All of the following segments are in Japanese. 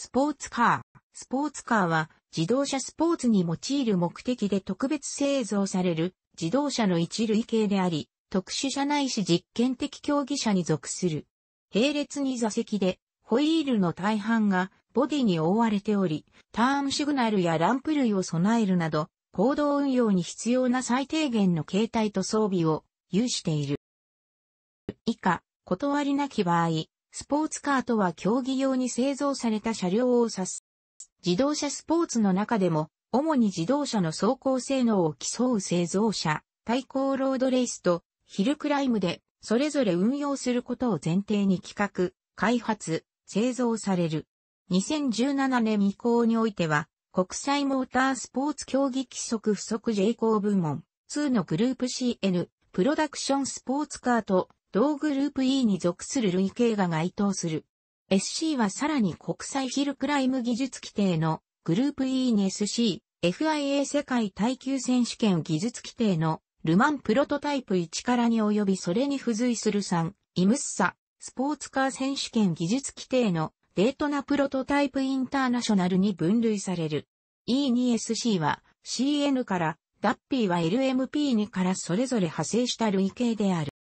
スポーツカー。スポーツカーは自動車スポーツに用いる目的で特別製造される自動車の一類型であり、特殊車内し実験的競技車に属する。並列に座席で、ホイールの大半がボディに覆われており、ターンシグナルやランプ類を備えるなど、行動運用に必要な最低限の形態と装備を有している。以下、断りなき場合、スポーツカーとは競技用に製造された車両を指す。自動車スポーツの中でも、主に自動車の走行性能を競う製造車、対抗ロードレースとヒルクライムで、それぞれ運用することを前提に企画、開発、製造される。2017年以降においては、国際モータースポーツ競技規則不足 J 項部門2のグループ CN、プロダクションスポーツカーと同グループ E に属する類型が該当する。SC はさらに国際ヒルクライム技術規定のグループ E に SC、FIA 世界耐久選手権技術規定のルマンプロトタイプ1からに及びそれに付随する3、イムッサ、スポーツカー選手権技術規定のデートナプロトタイプインターナショナルに分類される。E2SC は CN から、ダッピーは LMP2 からそれぞれ派生した類型である。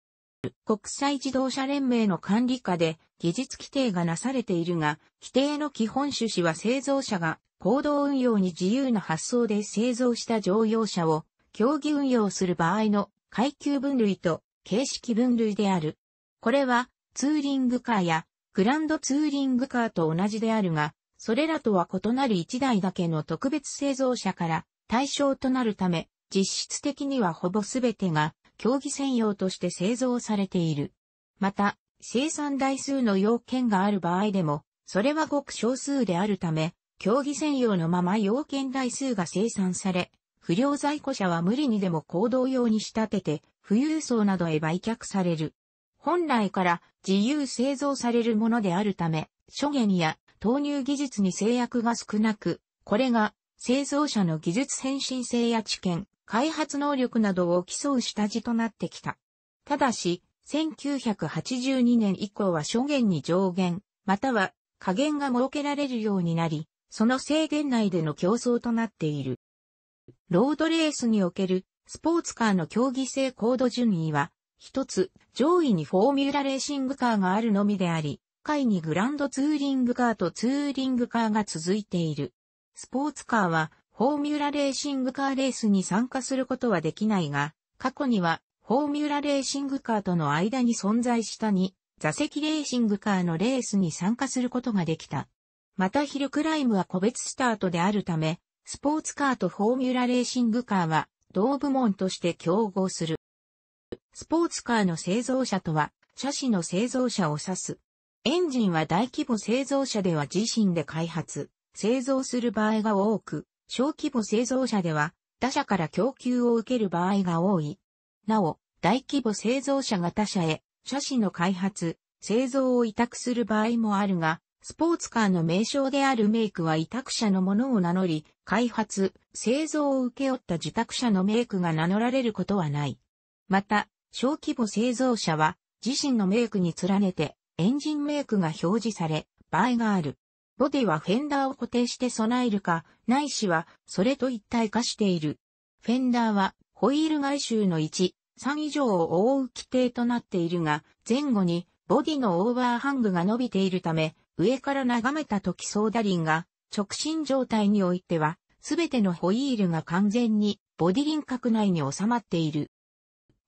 国際自動車連盟の管理下で技術規定がなされているが、規定の基本趣旨は製造者が行動運用に自由な発想で製造した乗用車を競技運用する場合の階級分類と形式分類である。これはツーリングカーやグランドツーリングカーと同じであるが、それらとは異なる1台だけの特別製造車から対象となるため、実質的にはほぼすべてが競技専用として製造されている。また、生産台数の要件がある場合でも、それはごく少数であるため、競技専用のまま要件台数が生産され、不良在庫者は無理にでも行動用に仕立てて、富裕層などへ売却される。本来から自由製造されるものであるため、諸言や投入技術に制約が少なく、これが製造者の技術先進性や知見、開発能力などを競う下地となってきた。ただし、1982年以降は諸言に上限、または下限が設けられるようになり、その制限内での競争となっている。ロードレースにおけるスポーツカーの競技性高度順位は、一つ上位にフォーミュラレーシングカーがあるのみであり、下位にグランドツーリングカーとツーリングカーが続いている。スポーツカーはフォーミュラレーシングカーレースに参加することはできないが、過去には、フォーミュラレーシングカーとの間に存在した2、座席レーシングカーのレースに参加することができた。またヒルクライムは個別スタートであるため、スポーツカーとフォーミュラレーシングカーは同部門として競合する。スポーツカーの製造者とは、車種の製造者を指す。エンジンは大規模製造者では自身で開発、製造する場合が多く、小規模製造者では、他社から供給を受ける場合が多い。なお、大規模製造者が他社へ、車種の開発、製造を委託する場合もあるが、スポーツカーの名称であるメイクは委託者のものを名乗り、開発、製造を請け負った自宅者のメイクが名乗られることはない。また、小規模製造者は、自身のメイクに連ねて、エンジンメイクが表示され、場合がある。ボディはフェンダーを固定して備えるか、ないしはそれと一体化している。フェンダーはホイール外周の1、3以上を覆う規定となっているが、前後にボディのオーバーハングが伸びているため、上から眺めた時ソーダリンが直進状態においては、すべてのホイールが完全にボディ輪郭内に収まっている。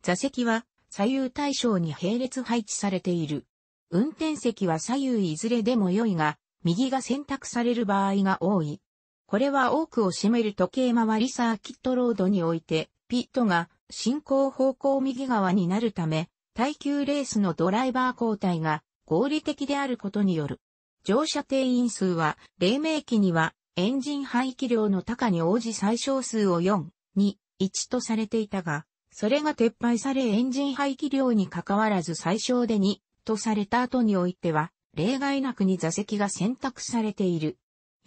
座席は左右対称に並列配置されている。運転席は左右いずれでも良いが、右が選択される場合が多い。これは多くを占める時計回りサーキットロードにおいて、ピットが進行方向右側になるため、耐久レースのドライバー交代が合理的であることによる。乗車定員数は、黎明期にはエンジン排気量の高に応じ最小数を4、2、1とされていたが、それが撤廃されエンジン排気量に関わらず最小で2とされた後においては、例外なくに座席が選択されている。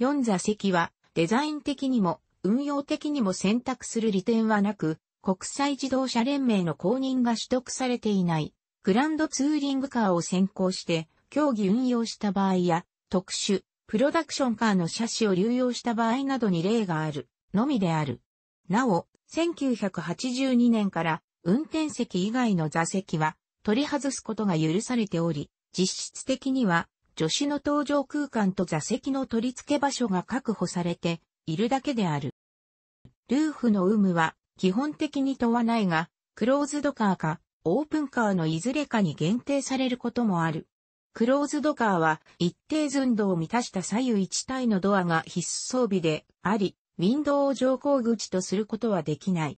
4座席は、デザイン的にも、運用的にも選択する利点はなく、国際自動車連盟の公認が取得されていない、グランドツーリングカーを先行して、競技運用した場合や、特殊、プロダクションカーの車種を流用した場合などに例がある、のみである。なお、1982年から、運転席以外の座席は、取り外すことが許されており、実質的には、助手の搭乗空間と座席の取り付け場所が確保されているだけである。ルーフの有無は基本的に問わないが、クローズドカーかオープンカーのいずれかに限定されることもある。クローズドカーは一定寸度を満たした左右一体のドアが必須装備であり、ウィンドウを乗降口とすることはできない。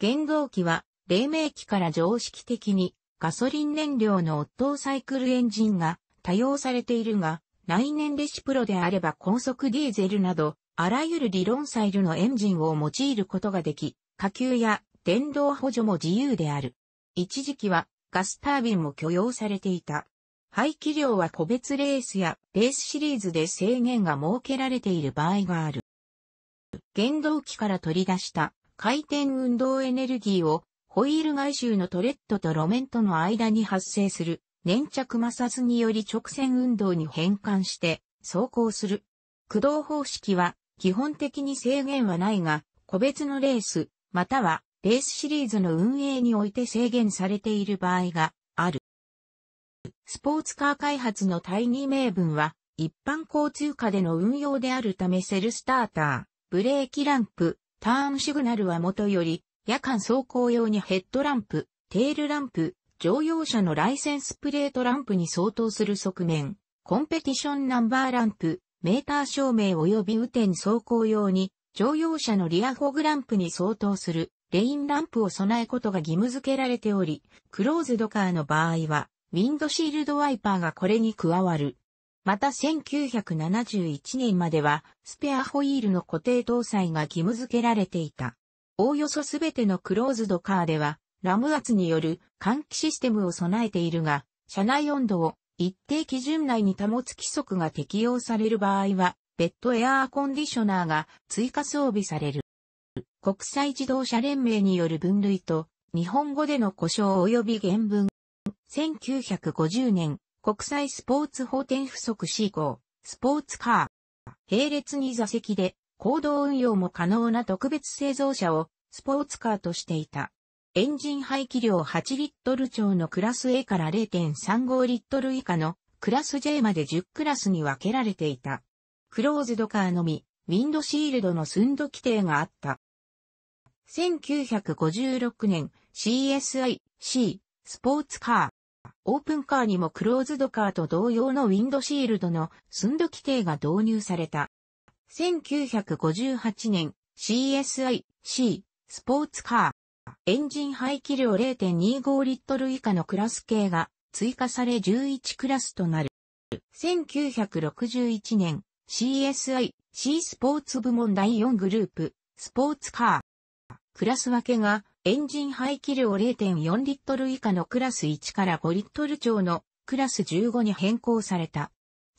原動機は、黎明期から常識的にガソリン燃料のオットーサイクルエンジンが多用されているが、来年レシプロであれば高速ディーゼルなど、あらゆる理論サイルのエンジンを用いることができ、火球や電動補助も自由である。一時期はガスタービンも許容されていた。排気量は個別レースやレースシリーズで制限が設けられている場合がある。原動機から取り出した回転運動エネルギーをホイール外周のトレッドと路面との間に発生する粘着摩擦により直線運動に変換して走行する。駆動方式は基本的に制限はないが、個別のレース、またはレースシリーズの運営において制限されている場合がある。スポーツカー開発の第2名分は、一般交通下での運用であるためセルスターター、ブレーキランプ、ターンシグナルはもとより、夜間走行用にヘッドランプ、テールランプ、乗用車のライセンスプレートランプに相当する側面、コンペティションナンバーランプ、メーター照明及び雨天走行用に、乗用車のリアフォグランプに相当するレインランプを備えことが義務付けられており、クローズドカーの場合は、ウィンドシールドワイパーがこれに加わる。また1971年までは、スペアホイールの固定搭載が義務付けられていた。おおよそすべてのクローズドカーでは、ラム圧による換気システムを備えているが、車内温度を一定基準内に保つ規則が適用される場合は、ベッドエアーコンディショナーが追加装備される。国際自動車連盟による分類と、日本語での故障及び原文。1950年、国際スポーツ法典付則 C 号、スポーツカー。並列に座席で、行動運用も可能な特別製造車をスポーツカーとしていた。エンジン排気量8リットル超のクラス A から0.35リットル以下のクラス J まで10クラスに分けられていた。クローズドカーのみ、ウィンドシールドの寸度規定があった。1956年 CSIC スポーツカー。オープンカーにもクローズドカーと同様のウィンドシールドの寸度規定が導入された。1958年 CSI-C スポーツカー。エンジン排気量0.25リットル以下のクラス系が追加され11クラスとなる。1961年 CSI-C スポーツ部門第4グループスポーツカー。クラス分けがエンジン排気量0.4リットル以下のクラス1から5リットル超のクラス15に変更された。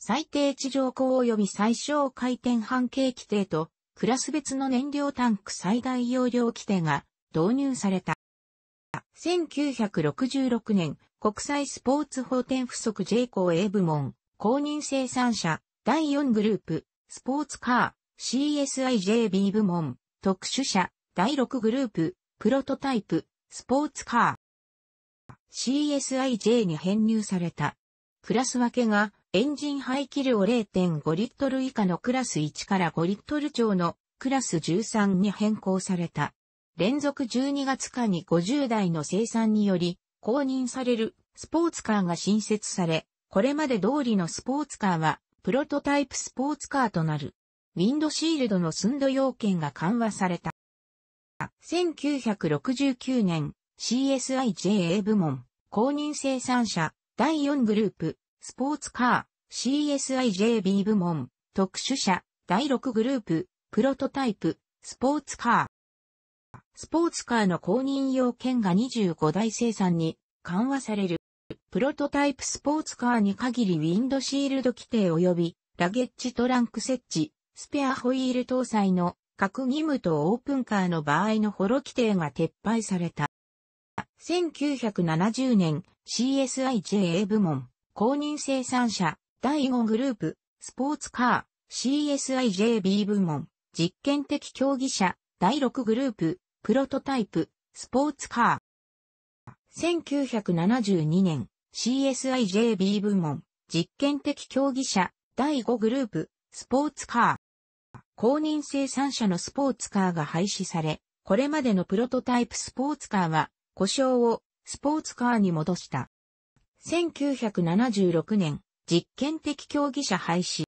最低地上高及び最小回転半径規定と、クラス別の燃料タンク最大容量規定が導入された。1966年、国際スポーツ法典不則 J 校 A 部門、公認生産者、第4グループ、スポーツカー、CSIJB 部門、特殊車、第6グループ、プロトタイプ、スポーツカー。CSIJ に編入されたクラス分けが、エンジン排気量0.5リットル以下のクラス1から5リットル超のクラス13に変更された。連続12月間に50台の生産により、公認されるスポーツカーが新設され、これまで通りのスポーツカーは、プロトタイプスポーツカーとなる。ウィンドシールドの寸度要件が緩和された。1969年 CSIJA 部門公認生産者第4グループ、スポーツカー、CSIJB 部門、特殊車、第6グループ、プロトタイプ、スポーツカー。スポーツカーの公認要件が25台生産に緩和される。プロトタイプスポーツカーに限りウィンドシールド規定及びラゲッジトランク設置、スペアホイール搭載の各義務とオープンカーの場合のホロ規定が撤廃された。1970年 CSIJA 部門公認生産者第5グループスポーツカー CSIJB 部門実験的競技者第6グループプロトタイプスポーツカー1972年 CSIJB 部門実験的競技者第5グループスポーツカー公認生産者のスポーツカーが廃止され、これまでのプロトタイプスポーツカーは故障をスポーツカーに戻した。1976年、実験的競技者廃止。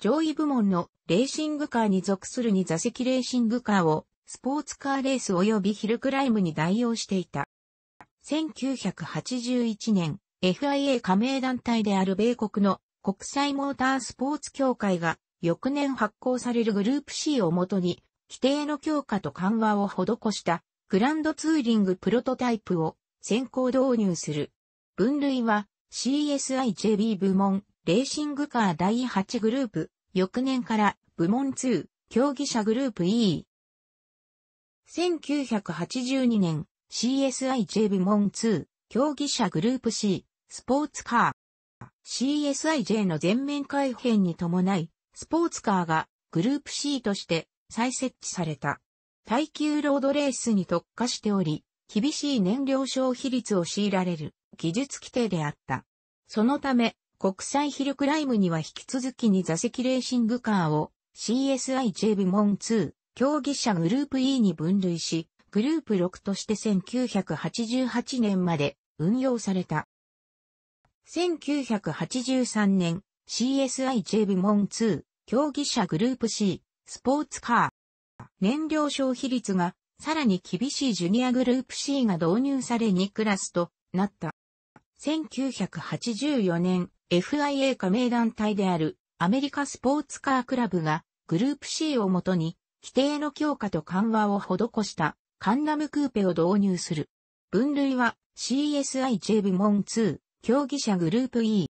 上位部門のレーシングカーに属する2座席レーシングカーをスポーツカーレース及びヒルクライムに代用していた。1981年、FIA 加盟団体である米国の国際モータースポーツ協会が翌年発行されるグループ C をもとに規定の強化と緩和を施したグランドツーリングプロトタイプを先行導入する。分類は CSIJB 部門、レーシングカー第8グループ、翌年から部門2、競技者グループ E。1982年、CSIJ 部門2、競技者グループ C、スポーツカー。CSIJ の全面改編に伴い、スポーツカーがグループ C として再設置された。耐久ロードレースに特化しており、厳しい燃料消費率を強いられる技術規定であった。そのため、国際ヒルクライムには引き続きに座席レーシングカーを CSIJ 部門2競技者グループ E に分類し、グループ6として1988年まで運用された。1983年 CSIJ 部門2競技者グループ C スポーツカー燃料消費率がさらに厳しいジュニアグループ C が導入され2クラスとなった。1984年、FIA 加盟団体であるアメリカスポーツカークラブがグループ C をもとに規定の強化と緩和を施したカンナムクーペを導入する。分類は CSIJ 部門2競技者グループ E。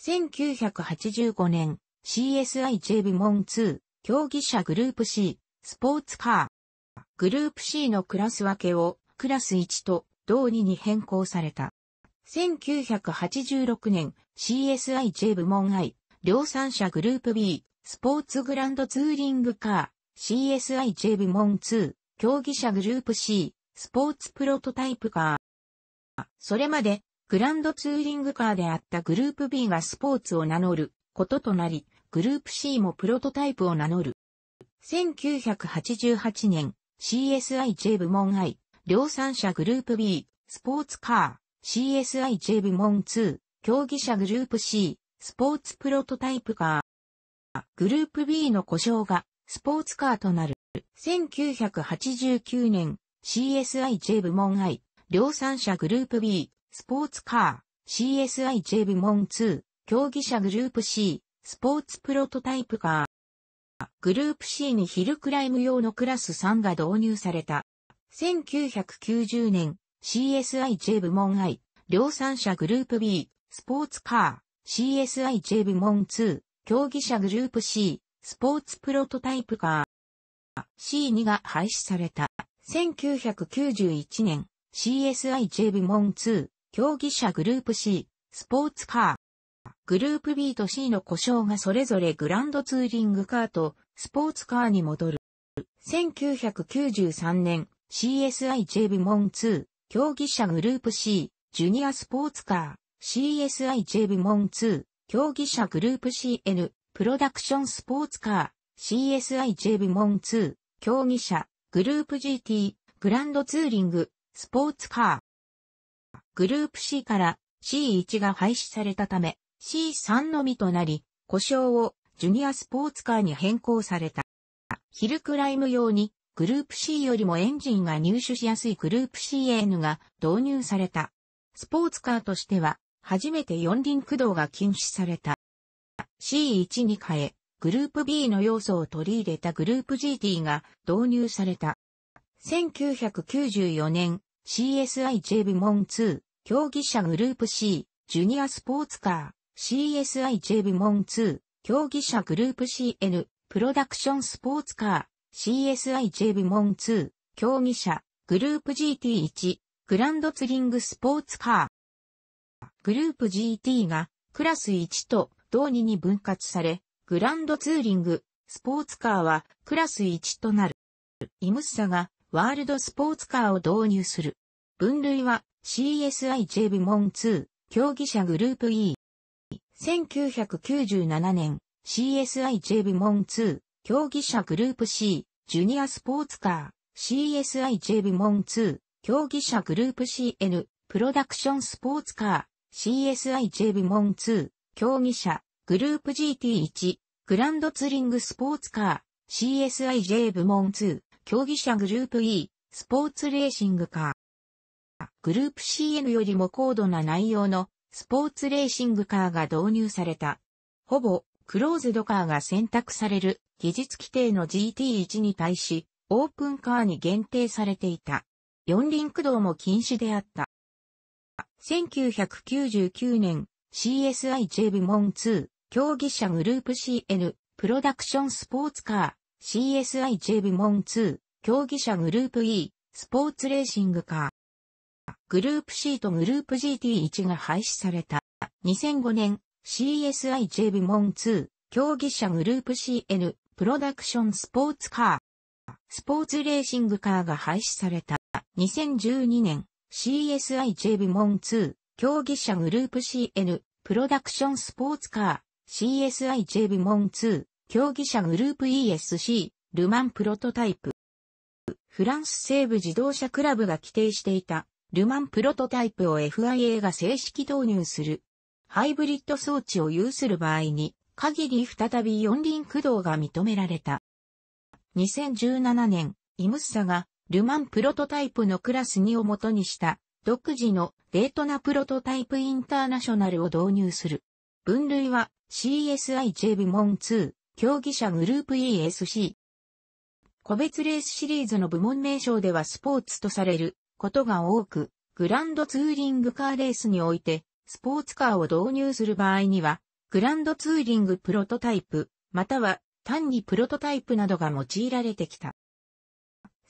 1985年 CSIJ 部門2競技者グループ C スポーツカー。グループ C のクラス分けをクラス1と同2に変更された。1986年 CSIJ 部門 I、量産車グループ B、スポーツグランドツーリングカー、CSIJ 部門2、競技者グループ C、スポーツプロトタイプカー。それまで、グランドツーリングカーであったグループ B がスポーツを名乗ることとなり、グループ C もプロトタイプを名乗る1988年 CSIJ 部門 I、量産車グループ B、スポーツカー、CSIJ 部門2、競技者グループ C、スポーツプロトタイプカー。グループ B の故障がスポーツカーとなる。1989年 CSIJ 部門 I、量産車グループ B、スポーツカー、CSIJ 部門2、競技者グループ C、スポーツプロトタイプカー。グループ C にヒルクライム用のクラス3が導入された。1990年 CSIJ 部門 I、量産車グループ B、スポーツカー、CSIJ 部門2、競技者グループ C、スポーツプロトタイプカー、C2 が廃止された。1991年、CSIJ 部門2、競技者グループ C、スポーツカー、グループ B と C の故障がそれぞれグランドツーリングカーとスポーツカーに戻る。1993年 CSIJ 部門2競技者グループ C ジュニアスポーツカー CSIJ 部門2競技者グループ CN プロダクションスポーツカー CSIJ 部門2競技者グループ GT グランドツーリングスポーツカーグループ C から C1 が廃止されたため C3 のみとなり、故障をジュニアスポーツカーに変更された。ヒルクライム用にグループ C よりもエンジンが入手しやすいグループ CN が導入された。スポーツカーとしては初めて四輪駆動が禁止された。C1 に変え、グループ B の要素を取り入れたグループ GT が導入された。1994年 CSIJ 部門2競技者グループ C ジュニアスポーツカー CSIJ 部門2、競技者グループ CN、プロダクションスポーツカー、CSIJ 部門2、競技者、グループ GT1、グランドツリングスポーツカー。グループ GT が、クラス1と同2に分割され、グランドツーリング、スポーツカーは、クラス1となる。イムッサが、ワールドスポーツカーを導入する。分類は、CSIJ 部門2、競技者グループ E。1997年 CSIJ 部門2競技者グループ C ジュニアスポーツカー CSIJ 部門2競技者グループ CN プロダクションスポーツカー CSIJ 部門2競技者グループ GT1 グランドツーリングスポーツカー CSIJ 部門2競技者グループ E スポーツレーシングカーグループ CN よりも高度な内容のスポーツレーシングカーが導入された。ほぼ、クローズドカーが選択される技術規定の GT1 に対し、オープンカーに限定されていた。四輪駆動も禁止であった。1999年 CSIJ 部門2競技者グループ CN プロダクションスポーツカー CSIJ 部門2競技者グループ E スポーツレーシングカーグループ C とグループ GT1 が廃止された。2005年 CSIJ 部門2、競技者グループ CN、プロダクションスポーツカー。スポーツレーシングカーが廃止された。2012年 CSIJ 部門2、競技者グループ CN、プロダクションスポーツカー。CSIJ 部門2、競技者グループ ESC、ルマンプロトタイプ。フランス西部自動車クラブが規定していたルマンプロトタイプを FIA が正式導入する。ハイブリッド装置を有する場合に、限り再び四輪駆動が認められた。2017年、イムッサが、ルマンプロトタイプのクラス2を元にした、独自のデートナプロトタイプインターナショナルを導入する。分類は CSIJ 部門2、競技者グループ ESC。個別レースシリーズの部門名称ではスポーツとされることが多く、グランドツーリングカーレースにおいて、スポーツカーを導入する場合には、グランドツーリングプロトタイプ、または単にプロトタイプなどが用いられてきた。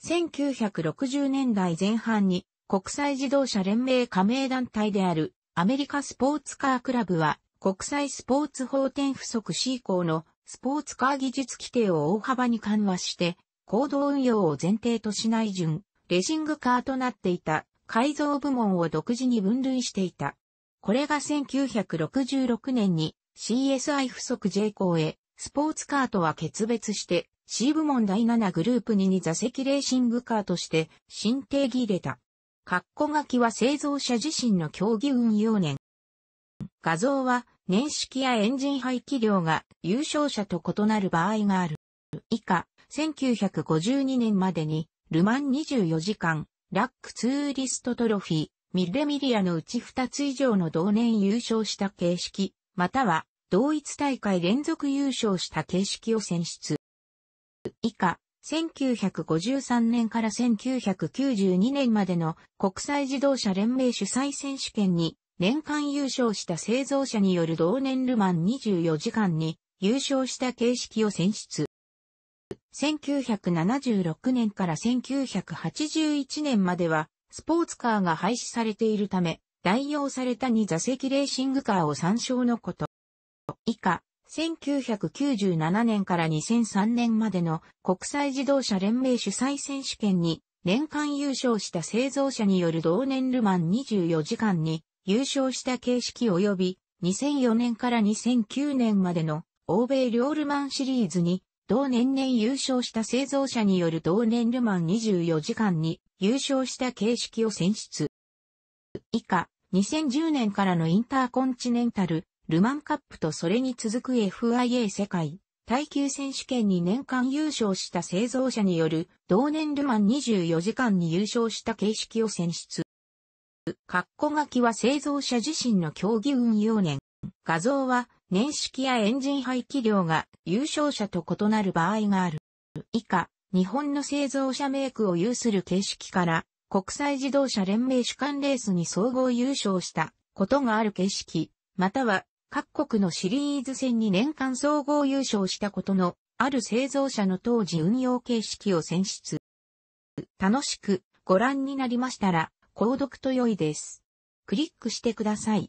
1960年代前半に国際自動車連盟加盟団体であるアメリカスポーツカークラブは国際スポーツ法典不足 C 項のスポーツカー技術規定を大幅に緩和して行動運用を前提としない順、レジングカーとなっていた改造部門を独自に分類していた。これが1966年に CSI 不足 J 校へ、スポーツカーとは決別して C 部門第7グループに座席レーシングカーとして新定義入れた。括弧書きは製造者自身の競技運用年。画像は年式やエンジン排気量が優勝者と異なる場合がある。以下、1952年までにルマン24時間ラックツーリストトロフィー、ミル・レミリアのうち2つ以上の同年優勝した形式、または同一大会連続優勝した形式を選出。以下、1953年から1992年までの国際自動車連盟主催選手権に年間優勝した製造者による同年ルマン24時間に優勝した形式を選出。1976年から1981年までは、スポーツカーが廃止されているため、代用された2座席レーシングカーを参照のこと。以下、1997年から2003年までの国際自動車連盟主催選手権に年間優勝した製造者による同年ルマン24時間に優勝した形式及び2004年から2009年までの欧米両ルマンシリーズに同年々優勝した製造者による同年ルマン24時間に優勝した形式を選出。以下、2010年からのインターコンチネンタル、ルマンカップとそれに続く FIA 世界、耐久選手権に年間優勝した製造者による同年ルマン24時間に優勝した形式を選出。括弧書きは製造者自身の競技運用年。画像は年式やエンジン排気量が優勝者と異なる場合がある。以下、日本の製造者メイクを有する形式から、国際自動車連盟主管レースに総合優勝したことがある形式、または各国のシリーズ戦に年間総合優勝したことのある製造者の当時運用形式を選出。楽しくご覧になりましたら、購読と良いです。クリックしてください。